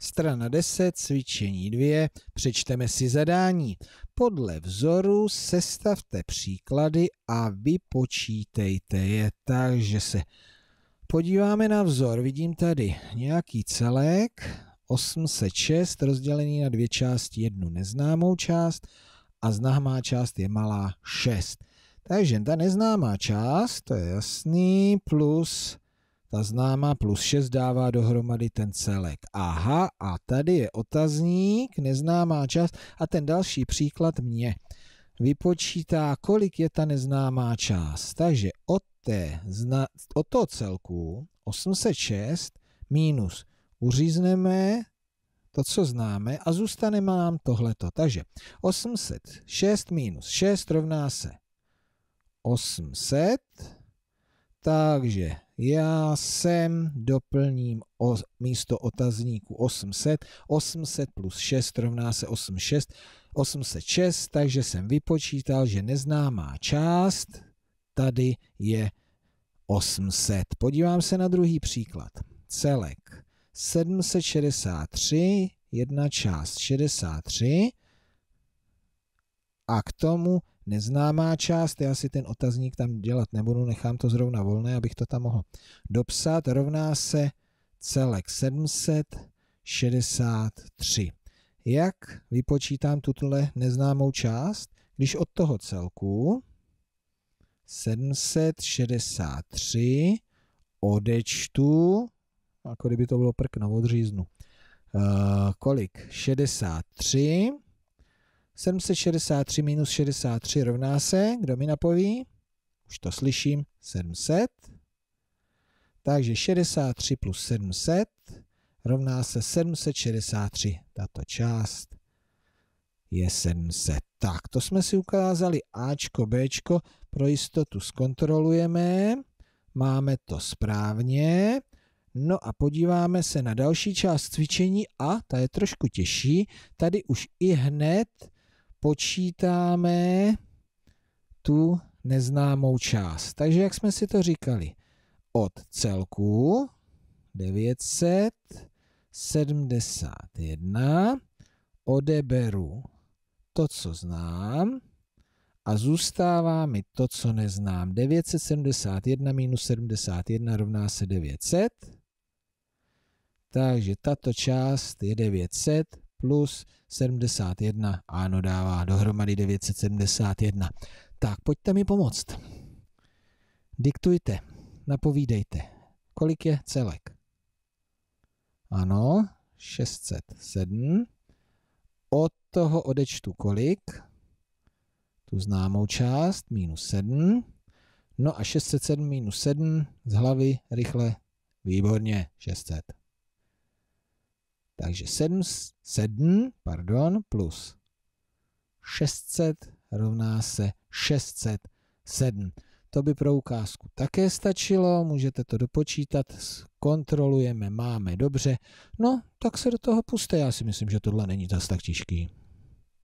Strana 10, cvičení 2, přečteme si zadání. Podle vzoru sestavte příklady a vypočítejte je takže se podíváme na vzor. Vidím tady nějaký celek, 806 rozdělený na dvě části, jednu neznámou část a známá část je malá 6. Takže ta neznámá část, to je jasný, plus ta známá plus 6 dává dohromady ten celek. Aha, a tady je otazník, neznámá část a ten další příklad mě vypočítá, kolik je ta neznámá část. Takže od, té, od toho celku 806 minus uřízneme to, co známe a zůstane nám tohleto. Takže 806 minus 6 rovná se 800, takže já sem doplním o, místo otazníku 800, 800 plus 6 rovná se 86, 806, takže jsem vypočítal, že neznámá část tady je 800. Podívám se na druhý příklad. Celek 763, jedna část 63 a k tomu neznámá část, já si ten otazník tam dělat nebudu, nechám to zrovna volné, abych to tam mohl dopsat, rovná se celek 763. Jak vypočítám tuto neznámou část? Když od toho celku 763 odečtu, jako kdyby to bylo prkno, odříznu, uh, eh, kolik? 63 763 minus 63 rovná se, kdo mi napoví? Už to slyším, 700. Takže 63 plus 700 rovná se 763. Tato část je 700. Tak, to jsme si ukázali Ačko, Bčko. Pro jistotu zkontrolujeme. Máme to správně. No a podíváme se na další část cvičení a ta je trošku těžší. Tady už i hned počítáme tu neznámou část. Takže jak jsme si to říkali, od celku 971 odeberu to, co znám, a zůstává mi to, co neznám. 971 minus 71 rovná se 900. Takže tato část je 900 plus 71. Ano, dává dohromady 971. Tak, pojďte mi pomoct. Diktujte, napovídejte. Kolik je celek? Ano, 607. Od toho odečtu kolik? Tu známou část, minus 7. No a 607 minus 7 z hlavy rychle, výborně, 600. Takže 7, 7 pardon, plus 600 rovná se 607. To by pro ukázku také stačilo, můžete to dopočítat, kontrolujeme, máme, dobře. No, tak se do toho puste, já si myslím, že tohle není zas tak těžký.